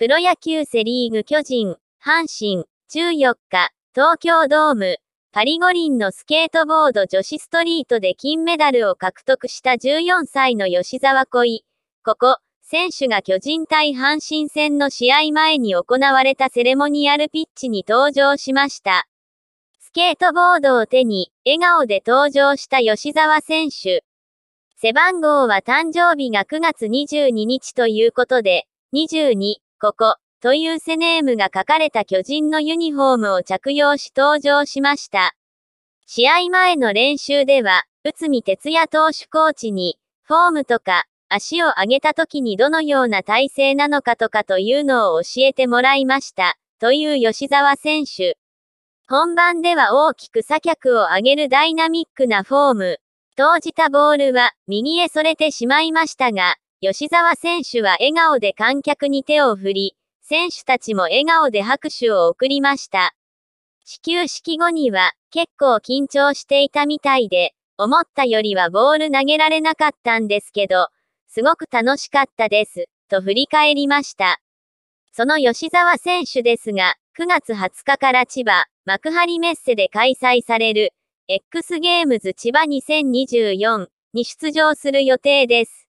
プロ野球セリーグ巨人、阪神、14日、東京ドーム、パリ五輪のスケートボード女子ストリートで金メダルを獲得した14歳の吉沢恋。ここ、選手が巨人対阪神戦の試合前に行われたセレモニアルピッチに登場しました。スケートボードを手に、笑顔で登場した吉沢選手。背番号は誕生日が9月22日ということで、22ここ、というセネームが書かれた巨人のユニフォームを着用し登場しました。試合前の練習では、内海哲也投手コーチに、フォームとか、足を上げた時にどのような体勢なのかとかというのを教えてもらいました、という吉沢選手。本番では大きく左脚を上げるダイナミックなフォーム。投じたボールは右へそれてしまいましたが、吉沢選手は笑顔で観客に手を振り、選手たちも笑顔で拍手を送りました。始球式後には、結構緊張していたみたいで、思ったよりはボール投げられなかったんですけど、すごく楽しかったです、と振り返りました。その吉沢選手ですが、9月20日から千葉、幕張メッセで開催される、X ゲームズ千葉2024に出場する予定です。